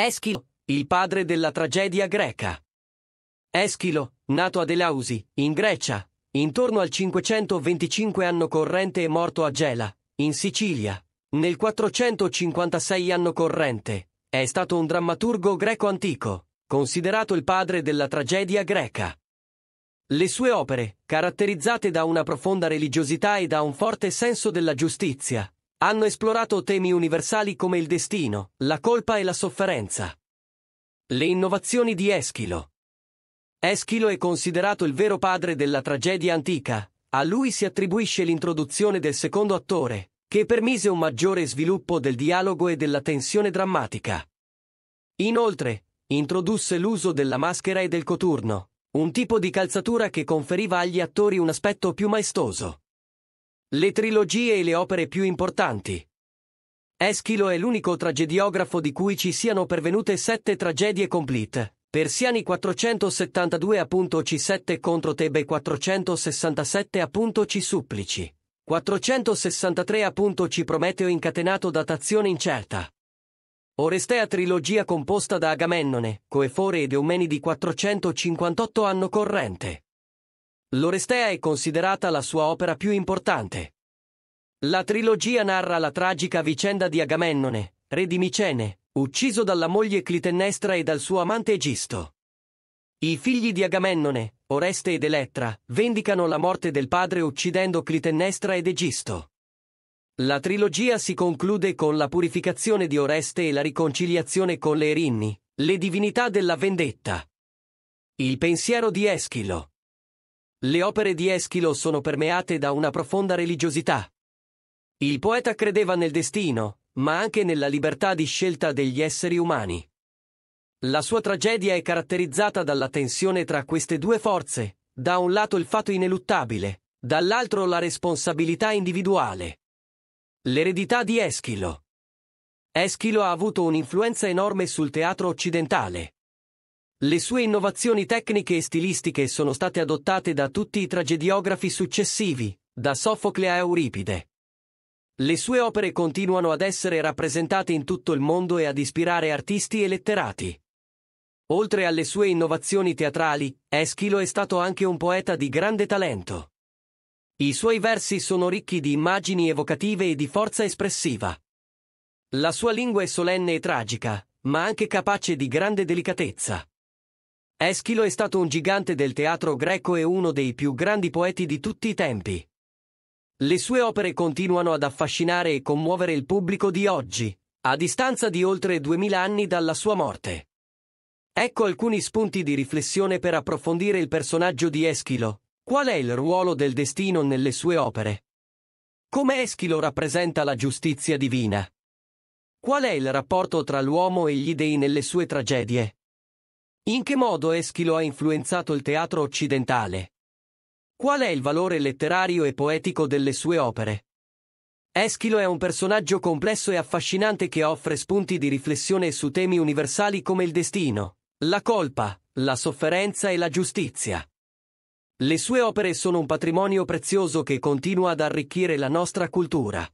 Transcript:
Eschilo, il padre della tragedia greca. Eschilo, nato ad Elausi, in Grecia, intorno al 525 anno corrente e morto a Gela, in Sicilia, nel 456 anno corrente, è stato un drammaturgo greco antico, considerato il padre della tragedia greca. Le sue opere, caratterizzate da una profonda religiosità e da un forte senso della giustizia, hanno esplorato temi universali come il destino, la colpa e la sofferenza. Le innovazioni di Eschilo. Eschilo è considerato il vero padre della tragedia antica, a lui si attribuisce l'introduzione del secondo attore, che permise un maggiore sviluppo del dialogo e della tensione drammatica. Inoltre, introdusse l'uso della maschera e del coturno, un tipo di calzatura che conferiva agli attori un aspetto più maestoso. Le trilogie e le opere più importanti. Eschilo è l'unico tragediografo di cui ci siano pervenute sette tragedie complete. Persiani 472.C7 contro Tebe 467.C Supplici. 463.C Prometeo incatenato datazione incerta. Orestea trilogia composta da Agamennone, Coefore ed Eumeni di 458 anno corrente. L'Orestea è considerata la sua opera più importante. La trilogia narra la tragica vicenda di Agamennone, re di Micene, ucciso dalla moglie Clitennestra e dal suo amante Egisto. I figli di Agamennone, Oreste ed Elettra, vendicano la morte del padre uccidendo Clitennestra ed Egisto. La trilogia si conclude con la purificazione di Oreste e la riconciliazione con le Erinni, le divinità della vendetta. Il pensiero di Eschilo. Le opere di Eschilo sono permeate da una profonda religiosità. Il poeta credeva nel destino, ma anche nella libertà di scelta degli esseri umani. La sua tragedia è caratterizzata dalla tensione tra queste due forze, da un lato il fatto ineluttabile, dall'altro la responsabilità individuale. L'eredità di Eschilo. Eschilo ha avuto un'influenza enorme sul teatro occidentale. Le sue innovazioni tecniche e stilistiche sono state adottate da tutti i tragediografi successivi, da Sofocle a Euripide. Le sue opere continuano ad essere rappresentate in tutto il mondo e ad ispirare artisti e letterati. Oltre alle sue innovazioni teatrali, Eschilo è stato anche un poeta di grande talento. I suoi versi sono ricchi di immagini evocative e di forza espressiva. La sua lingua è solenne e tragica, ma anche capace di grande delicatezza. Eschilo è stato un gigante del teatro greco e uno dei più grandi poeti di tutti i tempi. Le sue opere continuano ad affascinare e commuovere il pubblico di oggi, a distanza di oltre duemila anni dalla sua morte. Ecco alcuni spunti di riflessione per approfondire il personaggio di Eschilo. Qual è il ruolo del destino nelle sue opere? Come Eschilo rappresenta la giustizia divina? Qual è il rapporto tra l'uomo e gli dei nelle sue tragedie? In che modo Eschilo ha influenzato il teatro occidentale? Qual è il valore letterario e poetico delle sue opere? Eschilo è un personaggio complesso e affascinante che offre spunti di riflessione su temi universali come il destino, la colpa, la sofferenza e la giustizia. Le sue opere sono un patrimonio prezioso che continua ad arricchire la nostra cultura.